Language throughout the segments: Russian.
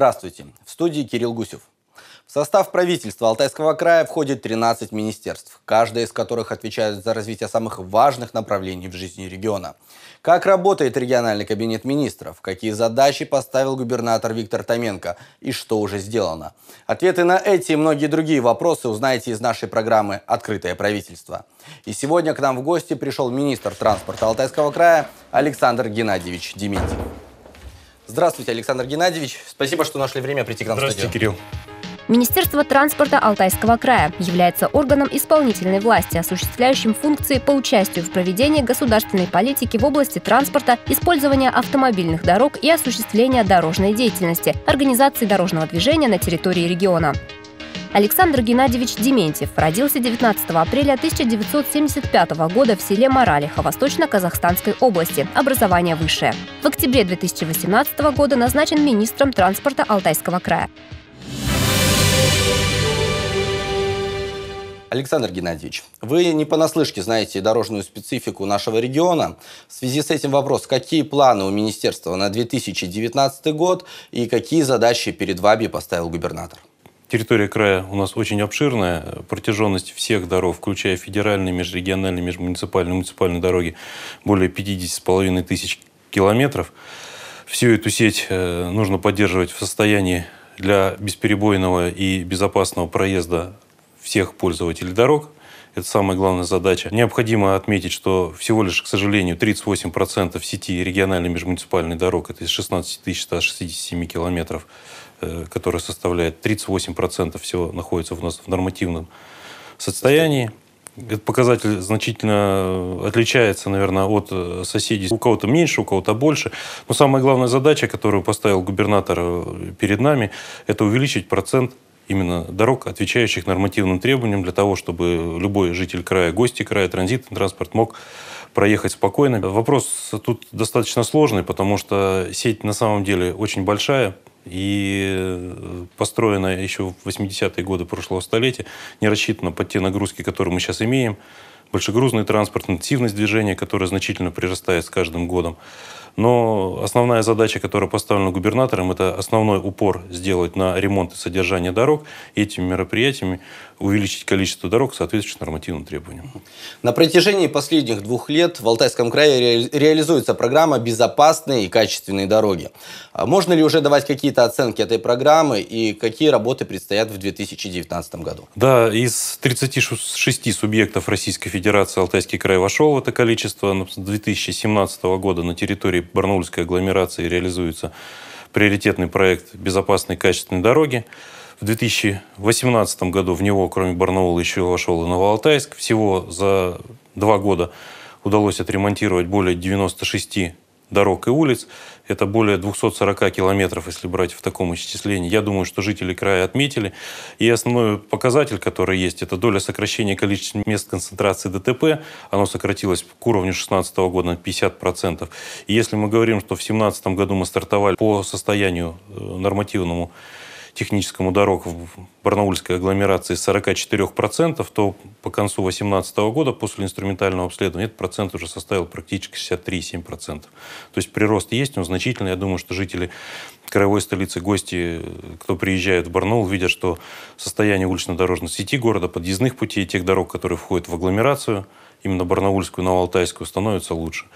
Здравствуйте. В студии Кирилл Гусев. В состав правительства Алтайского края входит 13 министерств, каждое из которых отвечает за развитие самых важных направлений в жизни региона. Как работает региональный кабинет министров, какие задачи поставил губернатор Виктор Томенко и что уже сделано. Ответы на эти и многие другие вопросы узнаете из нашей программы «Открытое правительство». И сегодня к нам в гости пришел министр транспорта Алтайского края Александр Геннадьевич Дементьев. Здравствуйте, Александр Геннадьевич. Спасибо, что нашли время прийти к нам Здравствуйте, в студию. Кирилл. Министерство транспорта Алтайского края является органом исполнительной власти, осуществляющим функции по участию в проведении государственной политики в области транспорта, использования автомобильных дорог и осуществления дорожной деятельности, организации дорожного движения на территории региона. Александр Геннадьевич Дементьев родился 19 апреля 1975 года в селе Моралиха Восточно-Казахстанской области. Образование высшее. В октябре 2018 года назначен министром транспорта Алтайского края. Александр Геннадьевич, вы не понаслышке знаете дорожную специфику нашего региона. В связи с этим вопрос, какие планы у министерства на 2019 год и какие задачи перед вами поставил губернатор? Территория края у нас очень обширная. Протяженность всех дорог, включая федеральные, межрегиональные, межмуниципальные, муниципальные дороги, более 50,5 тысяч километров. Всю эту сеть э, нужно поддерживать в состоянии для бесперебойного и безопасного проезда всех пользователей дорог. Это самая главная задача. Необходимо отметить, что всего лишь, к сожалению, 38% сети региональной межмуниципальной дорог, это из 16 167 километров, Э, которая составляет 38% всего находится у нас в нормативном состоянии. Этот показатель значительно э, отличается, наверное, от э, соседей. У кого-то меньше, у кого-то больше. Но самая главная задача, которую поставил губернатор перед нами, это увеличить процент именно дорог, отвечающих нормативным требованиям, для того, чтобы любой житель края, гости края, транзитный транспорт мог проехать спокойно. Вопрос тут достаточно сложный, потому что сеть на самом деле очень большая и э, построена еще в 80-е годы прошлого столетия, не рассчитана под те нагрузки, которые мы сейчас имеем. Большегрузный транспорт, интенсивность движения, которая значительно прирастает с каждым годом. Но основная задача, которая поставлена губернатором, это основной упор сделать на ремонт и содержание дорог. этими мероприятиями увеличить количество дорог, соответствующих нормативным требованиям. На протяжении последних двух лет в Алтайском крае реализуется программа «Безопасные и качественные дороги». А можно ли уже давать какие-то оценки этой программы и какие работы предстоят в 2019 году? Да, из 36 субъектов Российской Федерации Алтайский край вошел в это количество. С 2017 года на территории территории Барнаульской агломерации реализуется приоритетный проект безопасной качественной дороги. В 2018 году в него, кроме Барнаула, еще вошел и Новоалтайск. Всего за два года удалось отремонтировать более 96 дорог и улиц. Это более 240 километров, если брать в таком исчислении. Я думаю, что жители края отметили. И основной показатель, который есть, это доля сокращения количества мест концентрации ДТП. Оно сократилось к уровню 2016 года на 50%. И если мы говорим, что в 2017 году мы стартовали по состоянию э, нормативному техническому дорог в Барнаульской агломерации с 44%, то по концу 2018 года после инструментального обследования этот процент уже составил практически 63,7%. То есть прирост есть, он значительный. Я думаю, что жители краевой столицы, гости, кто приезжает в Барнаул, видят, что состояние улично-дорожной сети города, подъездных путей, тех дорог, которые входят в агломерацию – именно барнаульскую, новоалтайскую, становится лучше.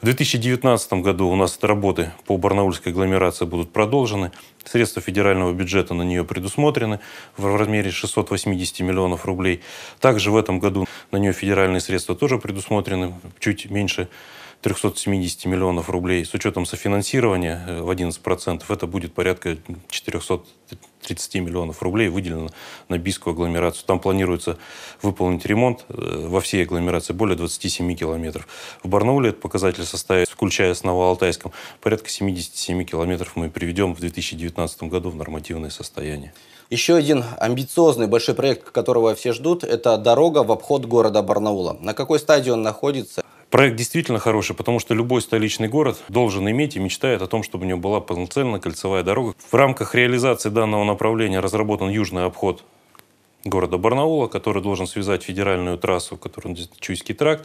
В 2019 году у нас работы по барнаульской агломерации будут продолжены. Средства федерального бюджета на нее предусмотрены в размере 680 миллионов рублей. Также в этом году на нее федеральные средства тоже предусмотрены чуть меньше 370 миллионов рублей с учетом софинансирования э, в 11%, это будет порядка 430 миллионов рублей выделено на Бийскую агломерацию. Там планируется выполнить ремонт э, во всей агломерации более 27 километров. В Барнауле этот показатель составит, включая с Новоалтайском, порядка 77 километров мы приведем в 2019 году в нормативное состояние. Еще один амбициозный большой проект, которого все ждут, это дорога в обход города Барнаула. На какой стадии он находится? Проект действительно хороший, потому что любой столичный город должен иметь и мечтает о том, чтобы у него была полноценная кольцевая дорога. В рамках реализации данного направления разработан южный обход города Барнаула, который должен связать федеральную трассу, которая Чуйский тракт,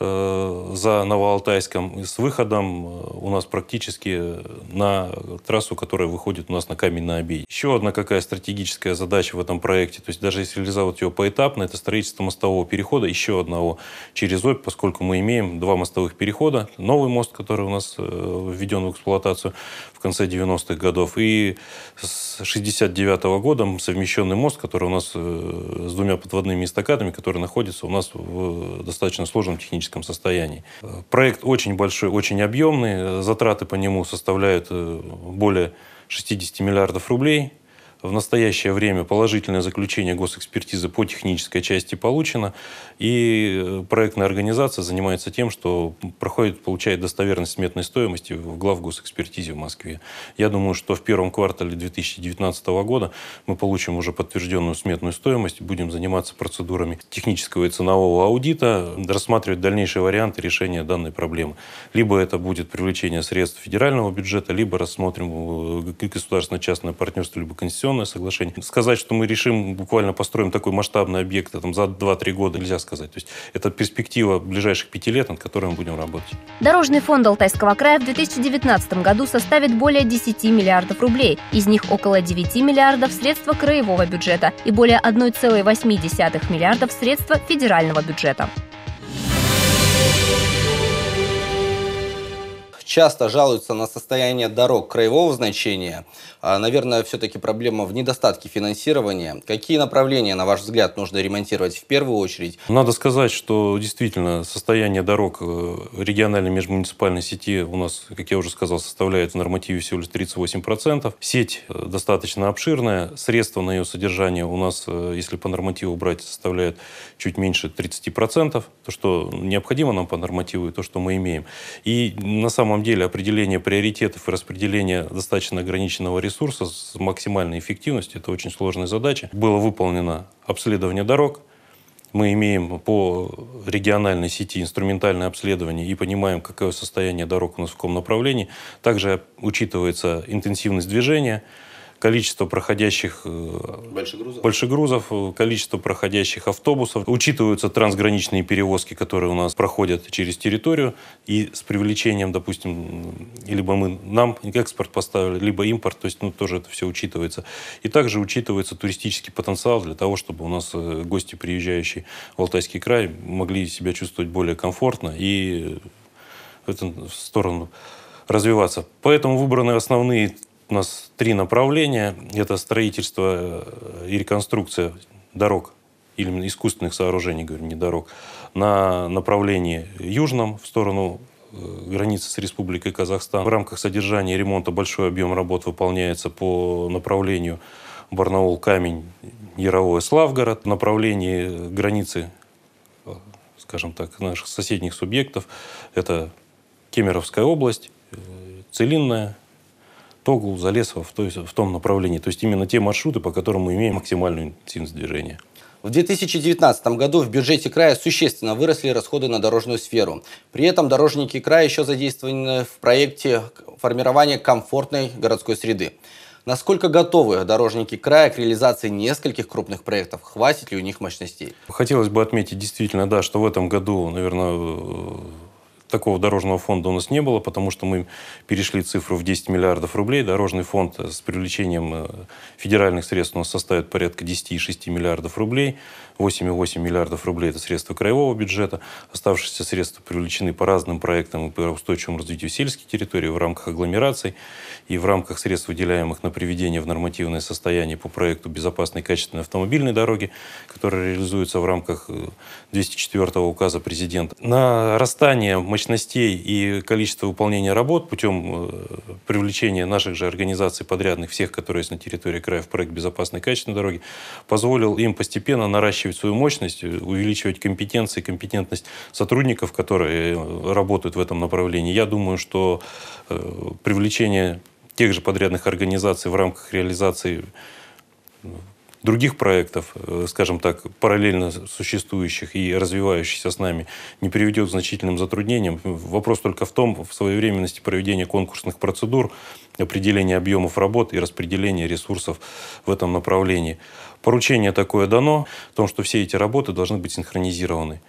э, за Новоалтайском. с выходом э, у нас практически э, на трассу, которая выходит у нас на камень на обей. Еще одна какая стратегическая задача в этом проекте, то есть даже если реализовать ее поэтапно, это строительство мостового перехода, еще одного через Обь, поскольку мы имеем два мостовых перехода, новый мост, который у нас э, введен в эксплуатацию в конце 90-х годов, и с 69 -го года совмещенный мост, который у нас с двумя подводными эстакадами, который находится у нас в достаточно сложном техническом состоянии. Проект очень большой, очень объемный. Затраты по нему составляют э, более 60 миллиардов рублей – в настоящее время положительное заключение госэкспертизы по технической части получено, и э, проектная организация занимается тем, что проходит, получает достоверность сметной стоимости в глав госэкспертизе в Москве. Я думаю, что в первом квартале 2019 года мы получим уже подтвержденную сметную стоимость, будем заниматься процедурами технического и ценового аудита, рассматривать дальнейшие варианты решения данной проблемы. Либо это будет привлечение средств федерального бюджета, либо рассмотрим э, государственно-частное партнерство, либо конституционное инвестиционное соглашение. Сказать, что мы решим, буквально построим такой масштабный объект там, за 2-3 года, нельзя сказать. То есть это перспектива ближайших пяти лет, над которой мы будем работать. Дорожный фонд Алтайского края в 2019 году составит более 10 миллиардов рублей. Из них около 9 миллиардов – средства краевого бюджета и более 1,8 миллиардов средства федерального бюджета. часто жалуются на состояние дорог краевого значения. А, наверное, все-таки проблема в недостатке финансирования. Какие направления, на ваш взгляд, нужно ремонтировать в первую очередь? Надо сказать, что действительно состояние дорог э, региональной межмуниципальной сети у нас, как я уже сказал, составляет в нормативе всего лишь 38%. Сеть э, достаточно обширная, средства на ее содержание у нас, э, если по нормативу брать, составляют чуть меньше 30%, то, что необходимо нам по нормативу и то, что мы имеем. И на самом самом деле определение приоритетов и распределение достаточно ограниченного ресурса с максимальной эффективностью – это очень сложная задача. Было выполнено обследование дорог, мы имеем по региональной сети инструментальное обследование и понимаем, какое состояние дорог у нас в каком направлении. Также учитывается интенсивность движения – количество проходящих э, большегрузов. большегрузов, э, количество проходящих автобусов. Учитываются трансграничные перевозки, которые у нас проходят через территорию. И с привлечением, допустим, либо мы нам экспорт поставили, либо импорт, то есть ну, тоже это все учитывается. И также учитывается туристический потенциал для того, чтобы у нас э, гости, приезжающие в Алтайский край, могли себя чувствовать более комфортно и в эту сторону развиваться. Поэтому выбраны основные у нас три направления. Это строительство э, и реконструкция дорог или искусственных сооружений, говорю, не дорог, на направлении южном в сторону э, границы с Республикой Казахстан. В рамках содержания и ремонта большой объем работ выполняется по направлению Барнаул, Камень, Яровое, Славгород. В направлении э, границы, скажем так, наших соседних субъектов это Кемеровская область, Целинная, Тогул, Залесова в, той, в том направлении. То есть именно те маршруты, по которым мы имеем максимальную интенсивность движения. В 2019 году в бюджете края существенно выросли расходы на дорожную сферу. При этом дорожники края еще задействованы в проекте формирования комфортной городской среды. Насколько готовы дорожники края к реализации нескольких крупных проектов? Хватит ли у них мощностей? Хотелось бы отметить действительно, да, что в этом году, наверное, Такого дорожного фонда у нас не было, потому что мы перешли цифру в 10 миллиардов рублей. Дорожный фонд э, с привлечением э, федеральных средств у нас составит порядка 10,6 миллиардов рублей. 8,8 миллиардов рублей – это средства краевого бюджета. Оставшиеся средства привлечены по разным проектам по устойчивому развитию сельских территорий в рамках агломераций и в рамках средств, выделяемых на приведение в нормативное состояние по проекту безопасной качественной автомобильной дороги, которая реализуется в рамках 204 э, указа президента. Нарастание мощностей и количество выполнения работ путем э, привлечения наших же организаций подрядных, всех, которые есть на территории края в проект безопасной качественной дороги, позволил им постепенно наращивать свою мощность, э, увеличивать компетенции, компетентность сотрудников, которые э, работают в этом направлении. Я думаю, что привлечение тех же подрядных организаций в рамках реализации других проектов, э, скажем так, параллельно существующих и развивающихся с нами, не приведет к значительным затруднениям. Вопрос только в том, в своевременности проведения конкурсных процедур, определения объемов работ и распределения ресурсов в этом направлении. Поручение такое дано, в том, что все эти работы должны быть синхронизированы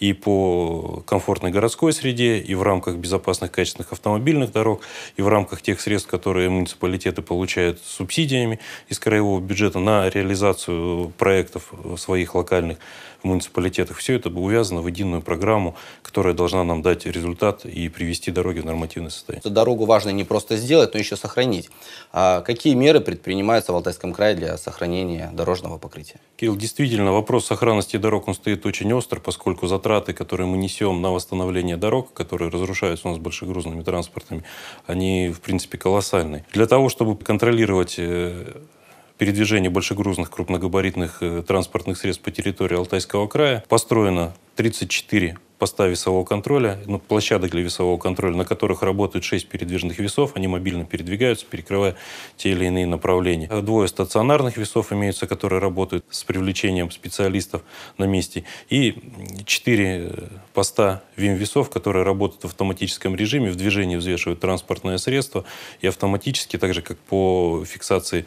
и по комфортной городской среде, и в рамках безопасных качественных автомобильных дорог, и в рамках тех средств, которые муниципалитеты получают субсидиями из краевого бюджета на реализацию проектов своих локальных в муниципалитетах. Все это увязано в единую программу, которая должна нам дать результат и привести дороги в нормативное состояние. Эту дорогу важно не просто сделать, но еще сохранить. А какие меры предпринимаются в Алтайском крае для сохранения дорожного покрытия? Кирилл, действительно, вопрос сохранности дорог он стоит очень остро, поскольку затраты затраты, которые мы несем на восстановление дорог, которые разрушаются у нас большегрузными транспортами, они, в принципе, колоссальны. Для того, чтобы контролировать э, передвижение большегрузных крупногабаритных э, транспортных средств по территории Алтайского края построено 34 поста весового контроля, ну, площадок для весового контроля, на которых работают 6 передвижных весов, они мобильно передвигаются, перекрывая те или иные направления. Двое стационарных весов имеются, которые работают с привлечением специалистов на месте, и 4 э, поста ВИМ-весов, которые работают в автоматическом режиме, в движении взвешивают транспортное средство и автоматически, так же как по фиксации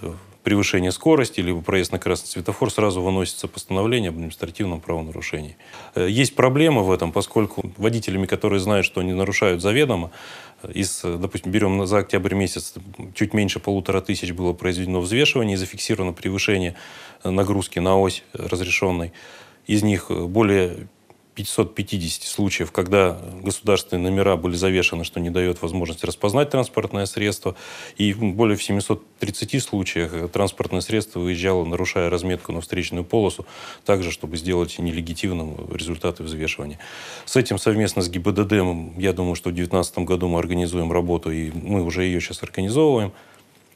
э, превышение скорости, либо проезд на красный светофор, сразу выносится постановление об административном правонарушении. Э, есть проблема в этом, поскольку водителями, которые знают, что они нарушают заведомо, э, из, э, допустим, берем за октябрь месяц, чуть меньше полутора тысяч было произведено взвешивание и зафиксировано превышение нагрузки на ось разрешенной. Из них более 550 случаев, когда государственные номера были завешены, что не дает возможности распознать транспортное средство. И более в 730 случаях транспортное средство выезжало, нарушая разметку на встречную полосу, также, чтобы сделать нелегитимным результаты взвешивания. С этим совместно с ГИБДД, я думаю, что в 2019 году мы организуем работу, и мы уже ее сейчас организовываем.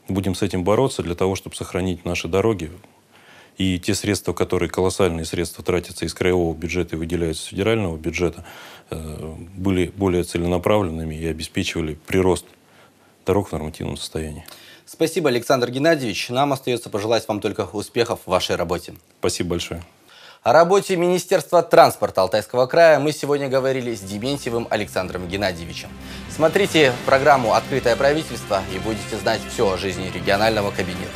Будем с этим бороться для того, чтобы сохранить наши дороги, и те средства, которые, колоссальные средства тратятся из краевого бюджета и выделяются из федерального бюджета, э, были более целенаправленными и обеспечивали прирост дорог в нормативном состоянии. Спасибо, Александр Геннадьевич. Нам остается пожелать вам только успехов в вашей работе. Спасибо большое. О работе Министерства транспорта Алтайского края мы сегодня говорили с Дементьевым Александром Геннадьевичем. Смотрите программу «Открытое правительство» и будете знать все о жизни регионального кабинета.